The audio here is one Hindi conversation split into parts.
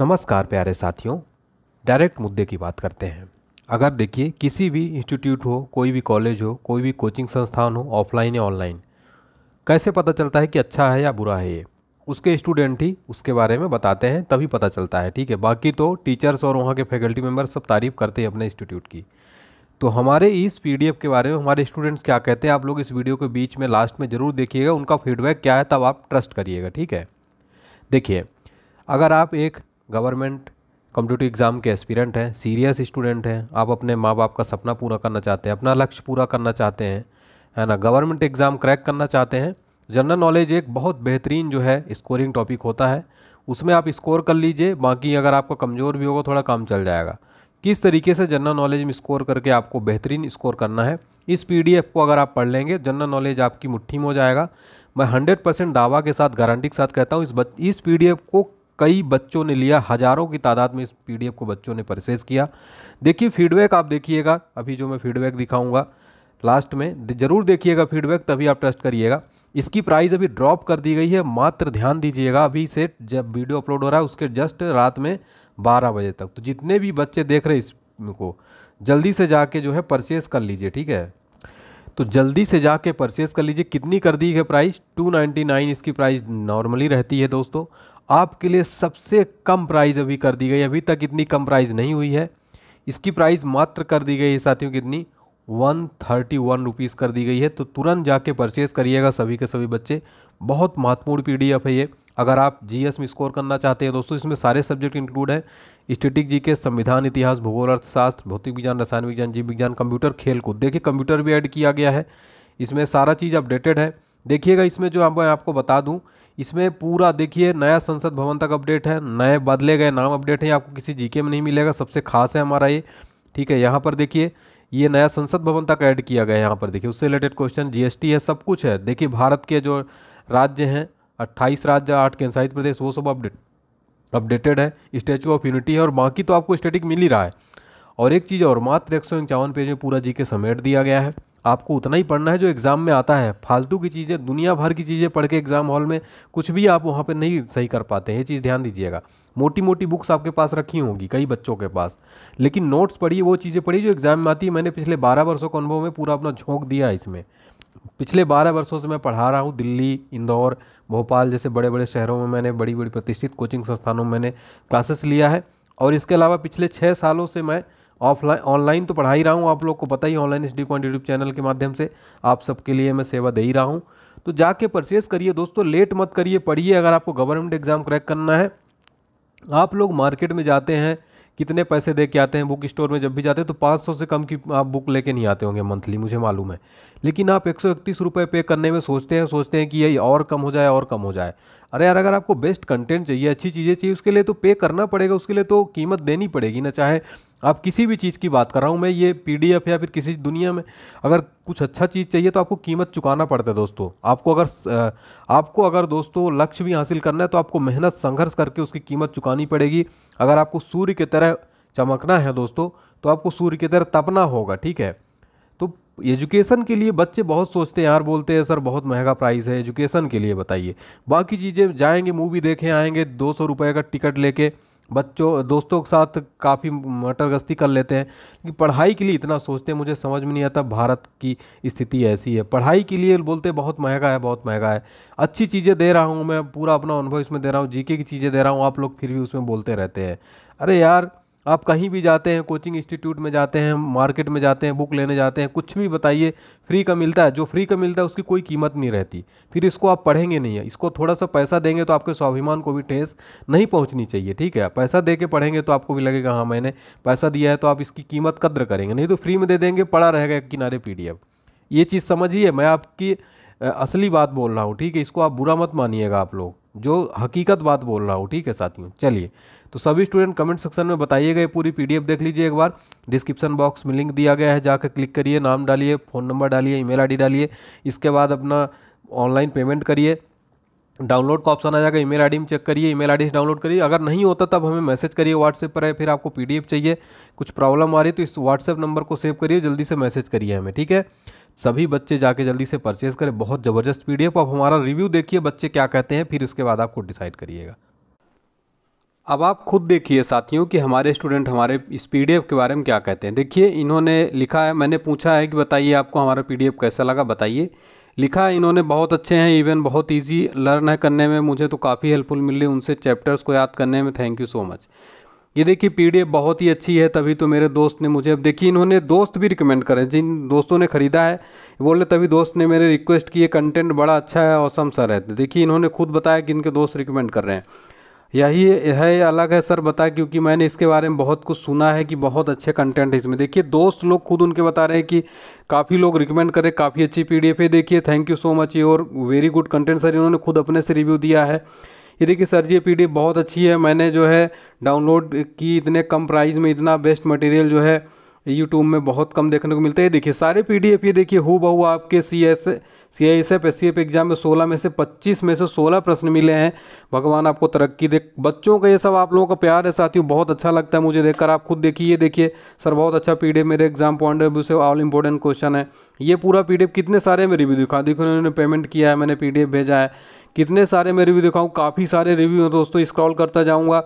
नमस्कार प्यारे साथियों डायरेक्ट मुद्दे की बात करते हैं अगर देखिए किसी भी इंस्टीट्यूट हो कोई भी कॉलेज हो कोई भी कोचिंग संस्थान हो ऑफलाइन या ऑनलाइन कैसे पता चलता है कि अच्छा है या बुरा है ये उसके स्टूडेंट ही उसके बारे में बताते हैं तभी पता चलता है ठीक है बाकी तो टीचर्स और वहाँ के फैकल्टी मेम्बर सब तारीफ़ करते हैं अपने इंस्टीट्यूट की तो हमारे इस पी के बारे में हमारे स्टूडेंट्स क्या कहते हैं आप लोग इस वीडियो के बीच में लास्ट में ज़रूर देखिएगा उनका फीडबैक क्या है तब आप ट्रस्ट करिएगा ठीक है देखिए अगर आप एक गवर्नमेंट कम्पिटिटिव एग्ज़ाम के एस्पिरेंट हैं सीरियस स्टूडेंट हैं आप अपने माँ बाप का सपना पूरा करना चाहते हैं अपना लक्ष्य पूरा करना चाहते हैं है ना गवर्नमेंट एग्ज़ाम क्रैक करना चाहते हैं जनरल नॉलेज एक बहुत बेहतरीन जो है स्कोरिंग टॉपिक होता है उसमें आप स्कोर कर लीजिए बाकी अगर आपका कमज़ोर भी होगा थोड़ा काम चल जाएगा किस तरीके से जनरल नॉलेज में स्कोर करके आपको बेहतरीन स्कोर करना है इस पी को अगर आप पढ़ लेंगे जनरल नॉलेज आपकी मुट्ठी में हो जाएगा मैं 100 परसेंट दावा के साथ गारंटी के साथ कहता हूँ इस बच, इस पी को कई बच्चों ने लिया हज़ारों की तादाद में इस पीडीएफ को बच्चों ने परचेज किया देखिए फीडबैक आप देखिएगा अभी जो मैं फीडबैक दिखाऊंगा लास्ट में ज़रूर देखिएगा फीडबैक तभी आप ट्रस्ट करिएगा इसकी प्राइस अभी ड्रॉप कर दी गई है मात्र ध्यान दीजिएगा अभी से जब वीडियो अपलोड हो रहा है उसके जस्ट रात में बारह बजे तक तो जितने भी बच्चे देख रहे इसको जल्दी से जाके जो है परचेज़ कर लीजिए ठीक है तो जल्दी से जाके परचेज़ कर लीजिए कितनी कर दी है प्राइस 299 इसकी प्राइस नॉर्मली रहती है दोस्तों आपके लिए सबसे कम प्राइस अभी कर दी गई अभी तक इतनी कम प्राइस नहीं हुई है इसकी प्राइस मात्र कर दी गई है साथियों कितनी वन थर्टी वन रुपीज़ कर दी गई है तो तुरंत जाके परचेज़ करिएगा सभी के सभी बच्चे बहुत महत्वपूर्ण पीडीएफ है ये अगर आप जीएस में स्कोर करना चाहते हैं दोस्तों इसमें सारे सब्जेक्ट इंक्लूड हैं स्टेटिक जी के संविधान इतिहास भूगोल अर्थशास्त्र भौतिक विज्ञान रसायन विज्ञान जीव विज्ञान कंप्यूटर खेल कूद देखिए कंप्यूटर भी ऐड किया गया है इसमें सारा चीज़ अपडेटेड है देखिएगा इसमें जो मैं आपको बता दूँ इसमें पूरा देखिए नया संसद भवन तक अपडेट है नए बदले गए नाम अपडेट हैं आपको किसी जीके में नहीं मिलेगा सबसे खास है हमारा ये ठीक है यहाँ पर देखिए ये नया संसद भवन तक ऐड किया गया है यहाँ पर देखिए उससे रिलेटेड क्वेश्चन जीएसटी है सब कुछ है देखिए भारत के जो राज्य हैं अट्ठाईस राज्य आठ केंद्रशासित प्रदेश वो सब अपडेट अपडेटेड है स्टैचू ऑफ यूनिटी है और बाकी तो आपको स्टेटिक मिल ही रहा है और एक चीज़ और मात्र एक सौ पेज में पूरा जी के समेट दिया गया है आपको उतना ही पढ़ना है जो एग्ज़ाम में आता है फालतू की चीज़ें दुनिया भर की चीज़ें पढ़ के एग्ज़ाम हॉल में कुछ भी आप वहाँ पे नहीं सही कर पाते हैं ये चीज़ ध्यान दीजिएगा मोटी मोटी बुक्स आपके पास रखी होंगी कई बच्चों के पास लेकिन नोट्स पढ़िए वो चीज़ें पढ़िए जो एग्ज़ाम में आती है मैंने पिछले बारह वर्षों के अनुभव में पूरा अपना झोंक दिया है इसमें पिछले बारह वर्षों से मैं पढ़ा रहा हूँ दिल्ली इंदौर भोपाल जैसे बड़े बड़े शहरों में मैंने बड़ी बड़ी प्रतिष्ठित कोचिंग संस्थानों में मैंने क्लासेस लिया है और इसके अलावा पिछले छः सालों से मैं ऑफलाइन ऑनलाइन तो पढ़ा ही रहा हूँ आप लोग को पता ही online study point YouTube channel के माध्यम से आप सबके लिए मैं सेवा दे ही रहा हूँ तो जाके परचेस करिए दोस्तों लेट मत करिए पढ़िए अगर आपको गवर्नमेंट एग्ज़ाम क्रैक करना है आप लोग मार्केट में जाते हैं कितने पैसे दे के आते हैं बुक स्टोर में जब भी जाते हैं तो 500 से कम की आप बुक लेके नहीं आते होंगे मंथली मुझे मालूम है लेकिन आप एक सौ पे करने में सोचते हैं सोचते हैं कि ये और कम हो जाए और कम हो जाए अरे यार अगर आपको बेस्ट कंटेंट चाहिए अच्छी चीज़ें चाहिए उसके लिए तो पे करना पड़ेगा उसके लिए तो कीमत देनी पड़ेगी ना चाहे आप किसी भी चीज़ की बात कर रहा हूँ मैं ये पी या फिर किसी दुनिया में अगर कुछ अच्छा चीज़ चाहिए तो आपको कीमत चुकाना पड़ता है दोस्तों आपको अगर आपको अगर दोस्तों लक्ष्य भी हासिल करना है तो आपको मेहनत संघर्ष करके उसकी कीमत चुकानी पड़ेगी अगर आपको सूर्य की तरह चमकना है दोस्तों तो आपको सूर्य की तरह तपना होगा ठीक है एजुकेशन के लिए बच्चे बहुत सोचते हैं यार बोलते हैं सर बहुत महंगा प्राइस है एजुकेशन के लिए बताइए बाकी चीज़ें जाएंगे मूवी देखें आएंगे दो सौ रुपये का टिकट लेके बच्चों दोस्तों के साथ काफ़ी मटर गस्ती कर लेते हैं लेकिन पढ़ाई के लिए इतना सोचते हैं मुझे समझ में नहीं आता भारत की स्थिति ऐसी है पढ़ाई के लिए बोलते बहुत महंगा है बहुत महंगा है अच्छी चीज़ें दे रहा हूँ मैं पूरा अपना अनुभव इसमें दे रहा हूँ जीके की चीज़ें दे रहा हूँ आप लोग फिर भी उसमें बोलते रहते हैं अरे यार आप कहीं भी जाते हैं कोचिंग इंस्टीट्यूट में जाते हैं मार्केट में जाते हैं बुक लेने जाते हैं कुछ भी बताइए फ्री का मिलता है जो फ्री का मिलता है उसकी कोई कीमत नहीं रहती फिर इसको आप पढ़ेंगे नहीं है इसको थोड़ा सा पैसा देंगे तो आपके स्वाभिमान को भी ठेस नहीं पहुँचनी चाहिए ठीक है पैसा दे के पढ़ेंगे तो आपको भी लगेगा हाँ मैंने पैसा दिया है तो आप इसकी कीमत कद्र करेंगे नहीं तो फ्री में दे देंगे पड़ा रहेगा किनारे पी ये चीज़ समझिए मैं आपकी असली बात बोल रहा हूँ ठीक है इसको आप बुरा मत मानिएगा आप लोग जो हकीकत बात बोल रहा हूँ ठीक है साथियों चलिए तो सभी स्टूडेंट कमेंट सेक्शन में बताइएगा ये पूरी पीडीएफ देख लीजिए एक बार डिस्क्रिप्शन बॉक्स में लिंक दिया गया है जाकर क्लिक करिए नाम डालिए फ़ोन नंबर डालिए ईमेल आईडी डालिए इसके बाद अपना ऑनलाइन पेमेंट करिए डाउनलोड का ऑप्शन आ जाएगा ईमेल आईडी में चेक करिए ईमेल आईडी से डाउनलोड करिए अगर नहीं होता तब हमें मैसेज करिए व्हाट्सएप पर है फिर आपको पीडीएफ चाहिए कुछ प्रॉब्लम आ रही तो इस व्हाट्सएप नंबर को सेव करिए जल्दी से मैसेज करिए हमें ठीक है सभी बच्चे जाके जल्दी से परचेज़ करें बहुत ज़बरदस्त पी आप हमारा रिव्यू देखिए बच्चे क्या कहते हैं फिर उसके बाद आप खुद डिसाइड करिएगा अब आप खुद देखिए साथियों कि हमारे स्टूडेंट हमारे इस पी के बारे में क्या कहते हैं देखिए इन्होंने लिखा है मैंने पूछा है कि बताइए आपको हमारा पी कैसा लगा बताइए लिखा है इन्होंने बहुत अच्छे हैं इवन बहुत इजी लर्न है करने में मुझे तो काफ़ी हेल्पफुल मिली उनसे चैप्टर्स को याद करने में थैंक यू सो मच ये देखिए पीडीएफ बहुत ही अच्छी है तभी तो मेरे दोस्त ने मुझे अब देखिए इन्होंने दोस्त भी रिकमेंड करें जिन दोस्तों ने ख़रीदा है बोले तभी दोस्त ने मेरे रिक्वेस्ट किए कंटेंट बड़ा अच्छा है औसम सर है देखिए इन्होंने खुद बताया कि इनके दोस्त रिकमेंड कर रहे हैं यही है अलग है सर बता क्योंकि मैंने इसके बारे में बहुत कुछ सुना है कि बहुत अच्छे कंटेंट है इसमें देखिए दोस्त लोग खुद उनके बता रहे हैं कि काफ़ी लोग रिकमेंड करें काफ़ी अच्छी पीडीएफ है देखिए थैंक यू सो मच ये और वेरी गुड कंटेंट सर इन्होंने खुद अपने से रिव्यू दिया है ये देखिए सर जी ये पी बहुत अच्छी है मैंने जो है डाउनलोड की इतने कम प्राइस में इतना बेस्ट मटेरियल जो है यूट्यूब में बहुत कम देखने को मिलता है देखिए सारे पी डी ये देखिए हु बहू आपके C S C I S F S C F exam में सोलह में से पच्चीस में से सोलह प्रश्न मिले हैं भगवान आपको तरक्की दे बच्चों का ये सब आप लोगों का प्यार है साथियों बहुत अच्छा लगता है मुझे देखकर आप खुद देखिए ये देखिए सर बहुत अच्छा पी मेरे एग्जाम पॉइंट ऑफ व्यू से ऑल इंपॉर्टेंट क्वेश्चन है ये पूरा पी कितने सारे मेरे भी दिखा देखो उन्होंने पेमेंट किया है मैंने पी भेजा है कितने सारे मैं रिव्यू दिखाऊँ काफ़ी सारे रिव्यू हैं दोस्तों स्क्रॉल करता जाऊँगा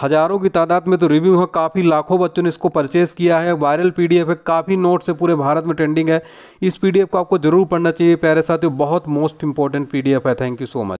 हज़ारों की तादाद में तो रिव्यू है काफ़ी लाखों बच्चों ने इसको परचेस किया है वायरल पीडीएफ है काफ़ी नोट्स से पूरे भारत में ट्रेंडिंग है इस पीडीएफ को आपको जरूर पढ़ना चाहिए प्यारे साथियों बहुत मोस्ट इंपॉर्टेंट पीडीएफ है थैंक यू सो मच